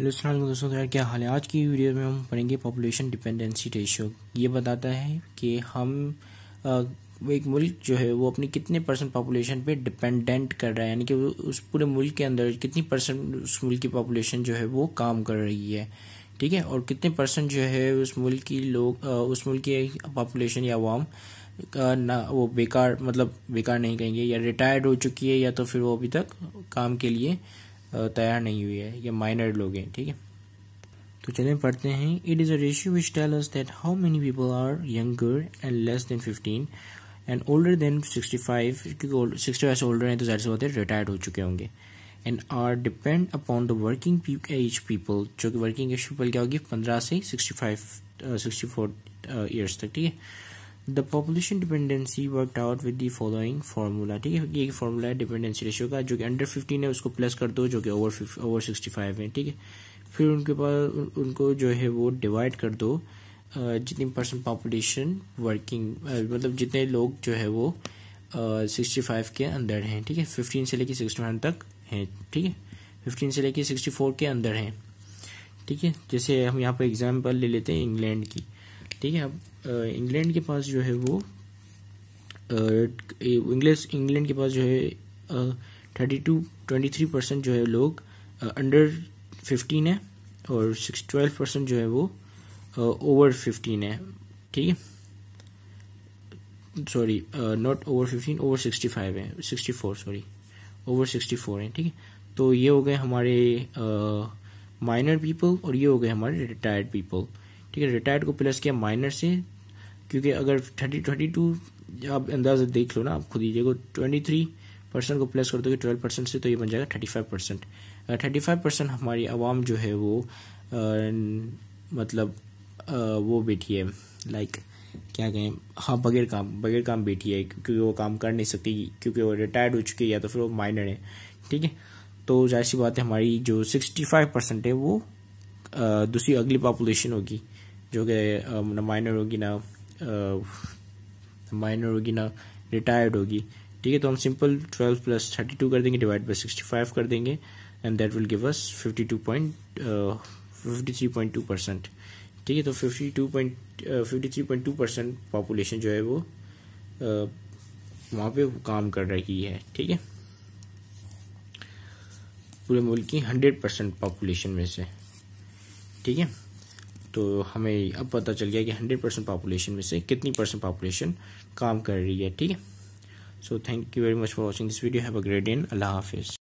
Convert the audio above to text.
hello सलाम दोस्तों तो यार क्या हाल है आज की वीडियो में हम पढ़ेंगे पॉपुलेशन डिपेंडेंसी रेशियो ये बताता है कि हम एक मुल्क जो है वो अपनी कितने परसेंट पॉपुलेशन पे डिपेंडेंट कर रहा है यानी कि उस पूरे मुल्क के अंदर कितनी परसेंट उस मुल्क की पॉपुलेशन जो है वो काम कर रही है ठीक है और कितने परसेंट जो है उस मुल्क की लोग उस मुल्क की पॉपुलेशन या आवाम का ना वो बेकार मतलब बेकार नहीं कहेंगे या रिटायर्ड हो चुकी है या तो फिर वो अभी तक काम के लिए तैयार नहीं हुई है ये माइनर लोग हैं ठीक है तो चलें पढ़ते हैं it is a ratio which tell us that how many people are younger and less than fifteen and older than sixty five क्योंकि सिक्सटी फाइव से ओल्डर हैं तो ज़्यादा से बहुत रिटायर्ड हो चुके होंगे and are depend upon the working age people जो कि वर्किंग एज पीपल क्या होगी पंद्रह से sixty five sixty four years तक ठीक है the population dependency work out with the following formula ठीक है ये फार्मूला है डिपेंडेंसी रेशियो का जो कि अंडर फिफ्टीन है उसको प्लस कर दो जो कि ओवर ओवर सिक्सटी फाइव है ठीक है फिर उनके पास उनको जो है वो डिवाइड कर दो जितनी परसेंट पॉपुलेशन वर्किंग मतलब जितने लोग जो है वो सिक्सटी फाइव के अंदर हैं ठीक है फिफ्टीन से लेके सिक्सटी फाइव तक हैं ठीक है फिफ्टीन से लेके सिक्सटी फोर के अंदर हैं ठीक है जैसे हम यहाँ पर एग्जाम्पल ले लेते हैं इंग्लैंड की ठीक है अब इंग्लैंड के पास जो है वो इंग्लिश इंग्लैंड के पास जो है thirty two twenty three percent जो है लोग अंडर फिफ्टीन है और सिक्स ट्वेल्व परसेंट जो है वो ओवर फिफ्टीन है ठीक है sorry not over fifteen over sixty five है sixty four sorry over sixty four है ठीक है तो ये हो गए हमारे माइनर uh, पीपल और ये हो गए हमारे रिटायर्ड पीपल ठीक है रिटायर्ड को प्लस किया माइनर से क्योंकि अगर थर्टी थर्टी टू आप अंदाजा देख लो ना आप खुद दीजिएगा ट्वेंटी थ्री परसेंट को प्लस कर दोगे ट्वेल्व परसेंट से तो ये बन जाएगा थर्टी फाइव परसेंट अगर थर्टी फाइव परसेंट हमारी आवाम जो है वो आ, मतलब आ, वो बैठी है लाइक क्या कहें हाँ बगैर काम बगैर काम बैठी है क्योंकि वो काम कर नहीं सकती क्योंकि वो रिटायर्ड हो चुकी है या तो फिर वो माइनर है ठीक है तो जाहिर सी बात है हमारी जो सिक्सटी फाइव परसेंट है वो दूसरी अगली पॉपुलेशन होगी जो कि माइनर होगी ना माइनर होगी ना रिटायर्ड होगी ठीक है तो हम simple twelve plus thirty two कर देंगे डिवाइड बाई सिक्सटी फाइव कर देंगे and that will give us fifty two point fifty three point two percent ठीक है तो fifty two point fifty three point two percent population जो है वो वहाँ पे काम कर रही है ठीक है पूरे मुल्क की हंड्रेड परसेंट पॉपुलेशन में से ठीक है तो हमें अब पता चल गया कि हंड्रेड परसेंट पॉपुलेशन में से कितनी परसेंट पॉपुलेशन काम कर रही है ठीक है so thank you very much for watching this video have a great day अल्लाह हाफिज़